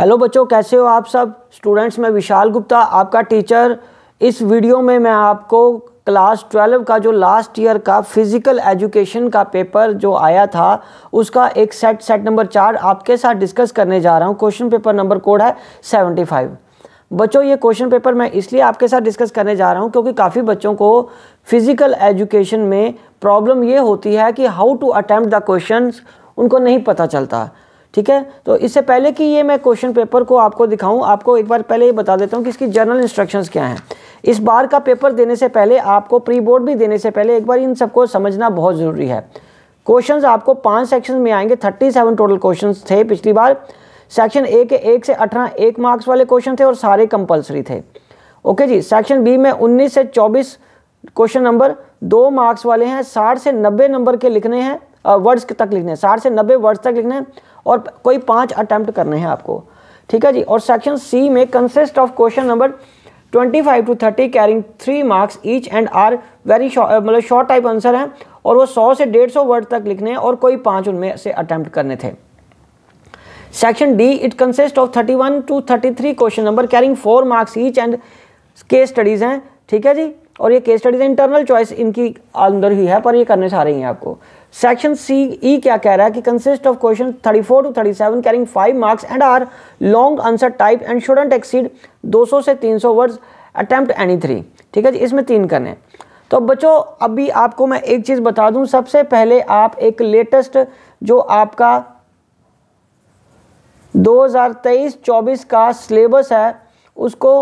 hello बच्चों कैसे हो आप सब स्टूडेंट्स मैं विशाल गुप्ता आपका टीचर इस वीडियो में मैं आपको क्लास ट्वेल्व का जो लास्ट ईयर का फिज़िकल एजुकेशन का पेपर जो आया था उसका एक सेट सेट नंबर चार आपके साथ डिस्कस करने जा रहा हूँ क्वेश्चन पेपर नंबर कोड है सेवेंटी फाइव बच्चों ये क्वेश्चन पेपर मैं इसलिए आपके साथ डिस्कस करने जा रहा हूँ क्योंकि काफ़ी बच्चों को फिज़िकल एजुकेशन में प्रॉब्लम ये होती है कि how to attempt the question उनको नहीं पता चलता ठीक है तो इससे पहले कि ये मैं क्वेश्चन पेपर को आपको दिखाऊं आपको एक बार पहले ये बता देता हूँ कि इसकी जनरल इंस्ट्रक्शंस क्या हैं इस बार का पेपर देने से पहले आपको प्री बोर्ड भी देने से पहले एक बार इन सबको समझना बहुत ज़रूरी है क्वेश्चन आपको पाँच सेक्शन में आएंगे थर्टी सेवन टोटल क्वेश्चन थे पिछली बार सेक्शन ए के एक से अठारह एक मार्क्स वाले क्वेश्चन थे और सारे कंपल्सरी थे ओके जी सेक्शन बी में उन्नीस से चौबीस क्वेश्चन नंबर दो मार्क्स वाले हैं साठ से नब्बे नंबर के लिखने हैं वर्ड्स तक लिखने हैं साठ से नब्बे वर्ड्स तक लिखने हैं और कोई पाँच अटैम्प्ट करने हैं आपको ठीक है जी और सेक्शन सी में consist of question number 25 to 30 carrying three marks each and are very मतलब शॉर्ट टाइप आंसर हैं और वो 100 से 150 वर्ड तक लिखने हैं और कोई पांच उनमें से अटैम्प्ट करने थे section D it consist of 31 to 33 question number carrying four marks each and case studies हैं ठीक है जी और ये केस स्टडीज़ इंटरनल चॉइस इनकी अंदर ही है पर ये करने चाह रही हैं आपको सेक्शन सी ई क्या कह रहा है कि consist of question 34 to 37 carrying five marks and are long answer type and shouldn't exceed 200 से 300 वर्ड्स अटैम्प्ट एनी थ्री ठीक है जी इसमें तीन करने तो बच्चों अभी आपको मैं एक चीज़ बता दूं सबसे पहले आप एक लेटेस्ट जो आपका 2023-24 का सिलेबस है उसको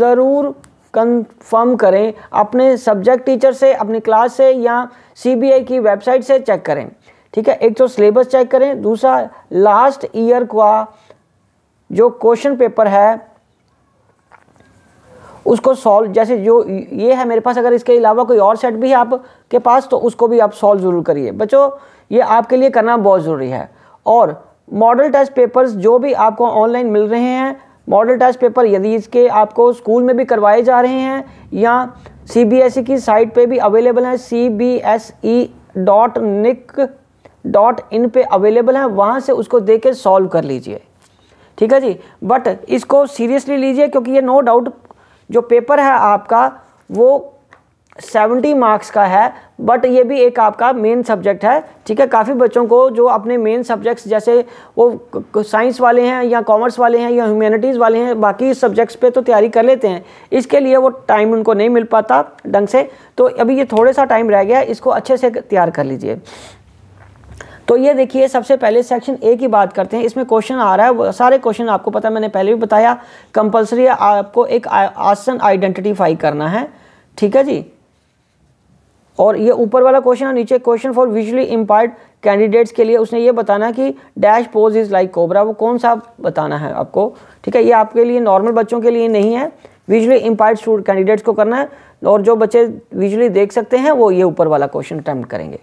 ज़रूर कंफर्म करें अपने सब्जेक्ट टीचर से अपनी क्लास से या सीबीआई की वेबसाइट से चेक करें ठीक है एक तो सिलेबस चेक करें दूसरा लास्ट ईयर का जो क्वेश्चन पेपर है उसको सॉल्व जैसे जो ये है मेरे पास अगर इसके अलावा कोई और सेट भी है आपके पास तो उसको भी आप सॉल्व ज़रूर करिए बच्चों ये आपके लिए करना बहुत ज़रूरी है और मॉडल टेस्ट पेपर्स जो भी आपको ऑनलाइन मिल रहे हैं मॉडल टेस्ट पेपर यदि इसके आपको स्कूल में भी करवाए जा रहे हैं या सी e की साइट पे भी अवेलेबल है C B S E dot nic dot in पर अवेलेबल है वहाँ से उसको दे के सॉल्व कर लीजिए ठीक है जी बट इसको सीरियसली लीजिए क्योंकि ये नो no डाउट जो पेपर है आपका वो सेवेंटी मार्क्स का है बट ये भी एक आपका मेन सब्जेक्ट है ठीक है काफ़ी बच्चों को जो अपने मेन सब्जेक्ट्स जैसे वो साइंस वाले हैं या कॉमर्स वाले हैं या ह्यूमैनिटीज़ वाले हैं बाकी सब्जेक्ट्स पे तो तैयारी कर लेते हैं इसके लिए वो टाइम उनको नहीं मिल पाता ढंग से तो अभी ये थोड़ा सा टाइम रह गया इसको अच्छे से तैयार कर लीजिए तो ये देखिए सबसे पहले सेक्शन ए की बात करते हैं इसमें क्वेश्चन आ रहा है सारे क्वेश्चन आपको पता है मैंने पहले भी बताया कंपलसरी आपको एक आसन आइडेंटिफाई करना है ठीक है जी और ये ऊपर वाला क्वेश्चन और नीचे question for visually impaired candidates के लिए उसने ये बताना कि dash pose is like cobra वो कौन सा बताना है आपको ठीक है ये आपके लिए नॉर्मल बच्चों के लिए नहीं है विजुअली इम्पायर्ड स्टूडेंट कैंडिडेट्स को करना है और जो बच्चे विजुअली देख सकते हैं वो ये ऊपर वाला क्वेश्चन अटैम्प्ट करेंगे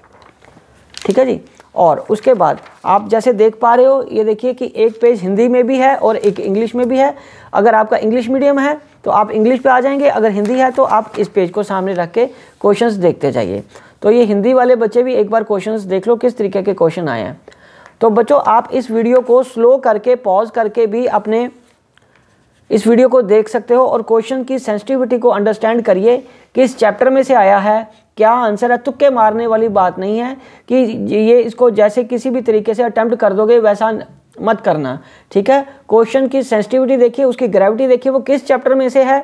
ठीक है जी और उसके बाद आप जैसे देख पा रहे हो ये देखिए कि एक पेज हिंदी में भी है और एक इंग्लिश में भी है अगर आपका इंग्लिश मीडियम है तो आप इंग्लिश पे आ जाएंगे अगर हिंदी है तो आप इस पेज को सामने रख के क्वेश्चंस देखते जाइए तो ये हिंदी वाले बच्चे भी एक बार क्वेश्चंस देख लो किस तरीके के क्वेश्चन आए हैं तो बच्चों आप इस वीडियो को स्लो करके पॉज करके भी अपने इस वीडियो को देख सकते हो और क्वेश्चन की सेंसिटिविटी को अंडरस्टैंड करिए कि इस चैप्टर में से आया है क्या आंसर है तुक्के मारने वाली बात नहीं है कि ये इसको जैसे किसी भी तरीके से अटैम्प्ट कर दोगे वैसा मत करना ठीक है क्वेश्चन की सेंसिटिविटी देखिए उसकी ग्रेविटी देखिए वो किस चैप्टर में से है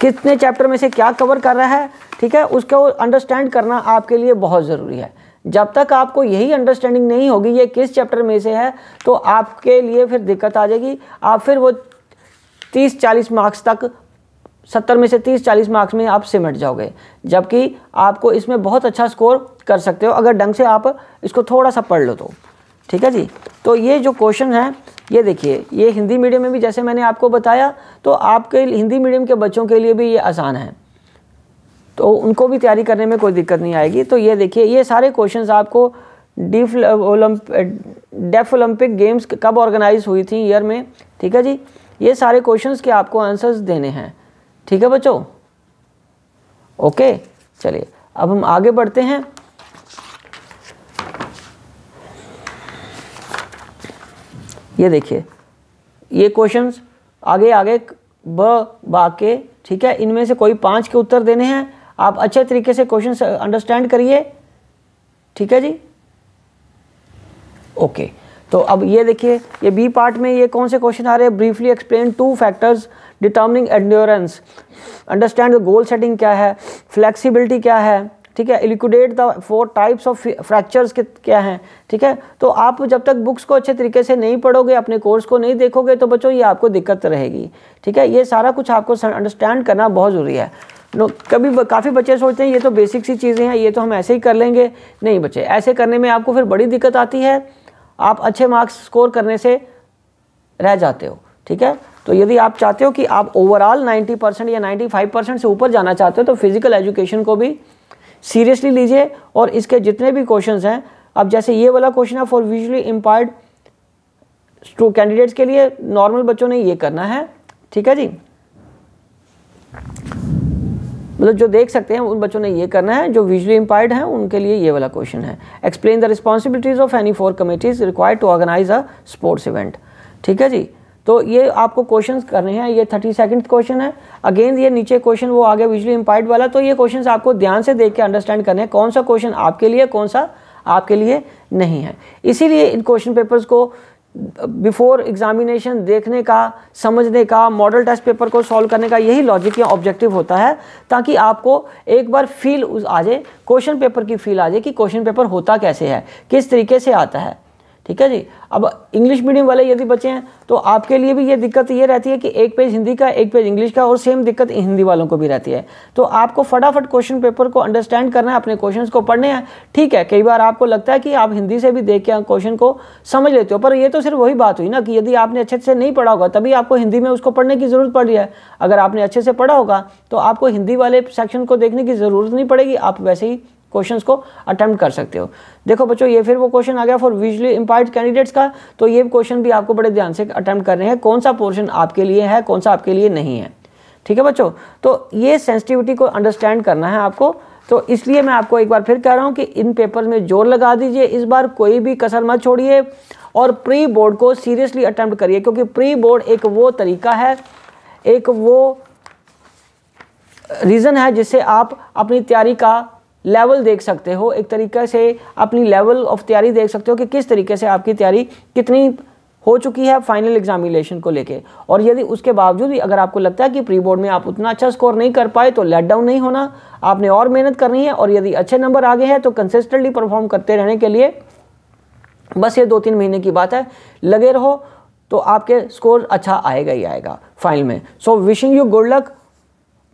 कितने चैप्टर में से क्या कवर कर रहा है ठीक है उसको अंडरस्टैंड करना आपके लिए बहुत ज़रूरी है जब तक आपको यही अंडरस्टैंडिंग नहीं होगी ये किस चैप्टर में से है तो आपके लिए फिर दिक्कत आ जाएगी आप फिर वो तीस चालीस मार्क्स तक सत्तर में से तीस चालीस मार्क्स में आप सिमट जाओगे जबकि आपको इसमें बहुत अच्छा स्कोर कर सकते हो अगर ढंग से आप इसको थोड़ा सा पढ़ लो तो ठीक है जी तो ये जो क्वेश्चन हैं ये देखिए ये हिंदी मीडियम में भी जैसे मैंने आपको बताया तो आपके हिंदी मीडियम के बच्चों के लिए भी ये आसान है तो उनको भी तैयारी करने में कोई दिक्कत नहीं आएगी तो ये देखिए ये सारे क्वेश्चन आपको डीफ ओलंप डेफ ओलंपिक गेम्स कब ऑर्गेनाइज हुई थी ईयर में ठीक है जी ये सारे क्वेश्चंस के आपको आंसर्स देने हैं ठीक है बच्चों ओके चलिए अब हम आगे बढ़ते हैं ये देखिए ये क्वेश्चंस आगे आगे ब बा के ठीक है इनमें से कोई पांच के उत्तर देने हैं आप अच्छे तरीके से क्वेश्चन अंडरस्टैंड करिए ठीक है जी ओके तो अब ये देखिए ये बी पार्ट में ये कौन से क्वेश्चन आ रहे हैं briefly explain two factors determining endurance understand the goal setting क्या है फ्लेक्सिबिलिटी क्या है ठीक है elucidate the four types of fractures क्या हैं ठीक है तो आप जब तक बुक्स को अच्छे तरीके से नहीं पढ़ोगे अपने कोर्स को नहीं देखोगे तो बच्चों ये आपको दिक्कत रहेगी ठीक है ये सारा कुछ आपको अंडरस्टैंड करना बहुत ज़रूरी है नो कभी काफ़ी बच्चे सोचते हैं ये तो बेसिक सी चीज़ें हैं ये तो हम ऐसे ही कर लेंगे नहीं बच्चे ऐसे करने में आपको फिर बड़ी दिक्कत आती है आप अच्छे मार्क्स स्कोर करने से रह जाते हो ठीक है तो यदि आप चाहते हो कि आप ओवरऑल 90 परसेंट या 95 परसेंट से ऊपर जाना चाहते हो तो फिज़िकल एजुकेशन को भी सीरियसली लीजिए और इसके जितने भी क्वेश्चन हैं अब जैसे ये वाला क्वेश्चन है for visually impaired to candidates के लिए नॉर्मल बच्चों ने ये करना है ठीक है जी मतलब जो देख सकते हैं उन बच्चों ने ये करना है जो विजुअली इम्पायर्ड हैं उनके लिए ये वाला क्वेश्चन है explain the responsibilities of any four committees required to organise a sports event ठीक है जी तो ये आपको क्वेश्चन करने हैं ये थर्टी सेकेंड क्वेश्चन है अगेन ये नीचे क्वेश्चन वो आगे विजुअली इम्पायर्ड वाला तो ये क्वेश्चन आपको ध्यान से देख के अंडरस्टैंड करने हैं कौन सा क्वेश्चन आपके लिए कौन सा आपके लिए नहीं है इसीलिए इन क्वेश्चन पेपर्स को बिफोर एग्जामिनेशन देखने का समझने का मॉडल टेस्ट पेपर को सॉल्व करने का यही लॉजिक या ऑब्जेक्टिव होता है ताकि आपको एक बार फील आ जाए क्वेश्चन पेपर की फील आ जाए कि क्वेश्चन पेपर होता कैसे है किस तरीके से आता है ठीक है जी अब इंग्लिश मीडियम वाले यदि बच्चे हैं तो आपके लिए भी ये दिक्कत ये रहती है कि एक पेज हिंदी का एक पेज इंग्लिश का और सेम दिक्कत हिंदी वालों को भी रहती है तो आपको फटाफट क्वेश्चन पेपर को अंडरस्टैंड करना है अपने क्वेश्चन को पढ़ने हैं ठीक है कई बार आपको लगता है कि आप हिंदी से भी देख के क्वेश्चन को समझ लेते हो पर ये तो सिर्फ वही बात हुई ना कि यदि आपने अच्छे से नहीं पढ़ा होगा तभी आपको हिंदी में उसको पढ़ने की ज़रूरत पड़ रही है अगर आपने अच्छे से पढ़ा होगा तो आपको हिंदी वाले सेक्शन को देखने की ज़रूरत नहीं पड़ेगी आप वैसे ही क्वेश्चंस को अटैम्प्ट कर सकते हो देखो बच्चों ये फिर वो क्वेश्चन आ गया फॉर विजुअली इंपायर्ड कैंडिडेट्स का तो ये क्वेश्चन भी आपको बड़े ध्यान से अटैम्प्ट कर रहे हैं कौन सा पोर्शन आपके लिए है कौन सा आपके लिए नहीं है ठीक है बच्चों तो ये सेंसिटिविटी को अंडरस्टैंड करना है आपको तो इसलिए मैं आपको एक बार फिर कह रहा हूँ कि इन पेपर में जोर लगा दीजिए इस बार कोई भी कसर मत छोड़िए और प्री बोर्ड को सीरियसली अटैम्प्ट करिए क्योंकि प्री बोर्ड एक वो तरीका है एक वो रीज़न है जिससे आप अपनी तैयारी का लेवल देख सकते हो एक तरीके से अपनी लेवल ऑफ तैयारी देख सकते हो कि किस तरीके से आपकी तैयारी कितनी हो चुकी है फाइनल एग्जामिनेशन को लेके और यदि उसके बावजूद भी अगर आपको लगता है कि प्री बोर्ड में आप उतना अच्छा स्कोर नहीं कर पाए तो लेट डाउन नहीं होना आपने और मेहनत करनी है और यदि अच्छे नंबर आ गए हैं तो कंसिस्टेंटली परफॉर्म करते रहने के लिए बस ये दो तीन महीने की बात है लगे रहो तो आपके स्कोर अच्छा आएगा ही आएगा फाइनल में so wishing you good luck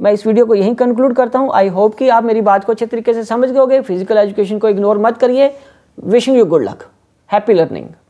मैं इस वीडियो को यहीं कंक्लूड करता हूँ आई होप कि आप मेरी बात को अच्छे तरीके से समझ गए फिजिकल एजुकेशन को इग्नोर मत करिए wishing you good luck happy learning